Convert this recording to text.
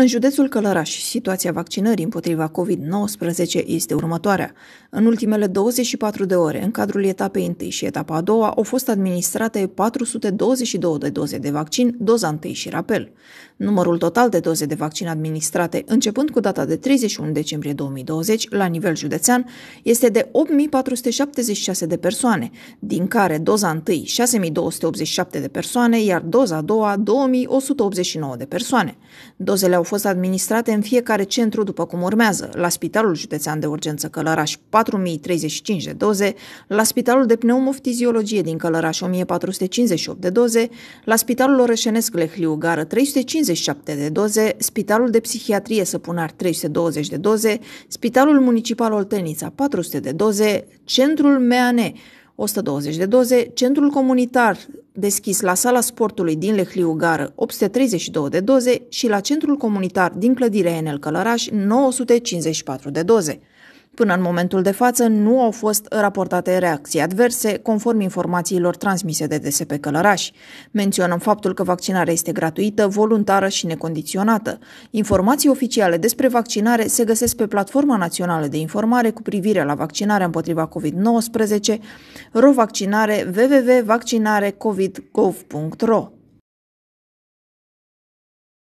În județul Călăraș, situația vaccinării împotriva COVID-19 este următoarea. În ultimele 24 de ore, în cadrul etapei 1 și etapa a doua, au fost administrate 422 de doze de vaccin, doza 1 și rapel. Numărul total de doze de vaccin administrate, începând cu data de 31 decembrie 2020, la nivel județean, este de 8.476 de persoane, din care doza 1 6.287 de persoane, iar doza a doua 2.189 de persoane. Dozele au fost administrate în fiecare centru după cum urmează, la Spitalul Județean de Urgență Călăraș 4035 de doze, la Spitalul de Pneumoftiziologie din Călăraș 1458 de doze, la Spitalul Orășenesc Lehliu Gară 357 de doze, Spitalul de Psihiatrie Săpunar 320 de doze, Spitalul Municipal Oltenița 400 de doze, Centrul MEANE 120 de doze, Centrul Comunitar deschis la sala sportului din Lehliu Gară 832 de doze și la centrul comunitar din clădirea Enel Călăraș 954 de doze. Până în momentul de față nu au fost raportate reacții adverse, conform informațiilor transmise de DSP Călăraș. Menționăm faptul că vaccinarea este gratuită, voluntară și necondiționată. Informații oficiale despre vaccinare se găsesc pe Platforma Națională de Informare cu privire la vaccinarea împotriva COVID-19, rovaccinare www.vaccinarecovid.gov.ro.